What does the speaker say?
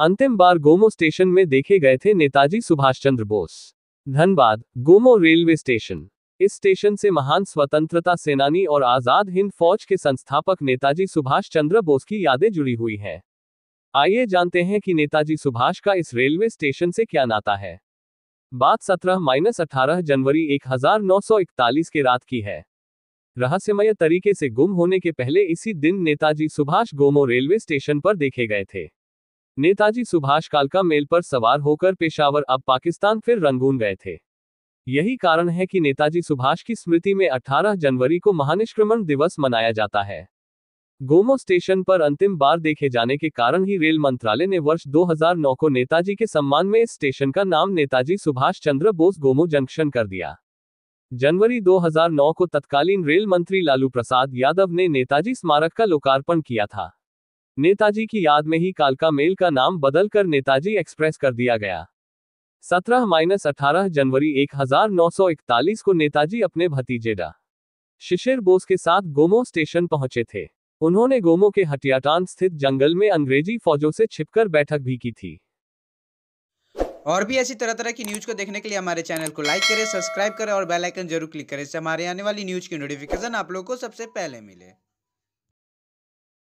अंतिम बार गोमो स्टेशन में देखे गए थे नेताजी सुभाष चंद्र बोस धनबाद गोमो रेलवे स्टेशन इस स्टेशन से महान स्वतंत्रता सेनानी और आजाद हिंद फौज के संस्थापक नेताजी सुभाष चंद्र बोस की यादें जुड़ी हुई हैं आइए जानते हैं कि नेताजी सुभाष का इस रेलवे स्टेशन से क्या नाता है बात सत्रह माइनस अठारह जनवरी 1941 के रात की है रहस्यमय तरीके से गुम होने के पहले इसी दिन नेताजी सुभाष गोमो रेलवे स्टेशन पर देखे गए थे नेताजी सुभाष कालका मेल पर सवार होकर पेशावर अब पाकिस्तान फिर रंगून गए थे यही कारण है कि नेताजी सुभाष की स्मृति में 18 जनवरी को महानिष्क्रमण दिवस मनाया जाता है गोमो स्टेशन पर अंतिम बार देखे जाने के कारण ही रेल मंत्रालय ने वर्ष 2009 को नेताजी के सम्मान में इस स्टेशन का नाम नेताजी सुभाष चंद्र बोस गोमो जंक्शन कर दिया जनवरी 2009 को तत्कालीन रेल मंत्री लालू प्रसाद यादव ने नेताजी स्मारक का लोकार्पण किया था नेताजी की याद में ही कालका मेल का नाम बदलकर नेताजी एक्सप्रेस कर दिया गया सत्रह माइनस अठारह जनवरी 1941 को नेताजी अपने भतीजे डा शिशिर बोस के साथ गोमो स्टेशन पहुंचे थे उन्होंने गोमो के हटियाटान स्थित जंगल में अंग्रेजी फौजों से छिपकर बैठक भी की थी और भी ऐसी तरह तरह की न्यूज को देखने के लिए हमारे चैनल को लाइक करें सब्सक्राइब करें और बेल आइकन जरूर क्लिक करें इससे हमारे आने वाली न्यूज की नोटिफिकेशन आप लोगों को सबसे पहले मिले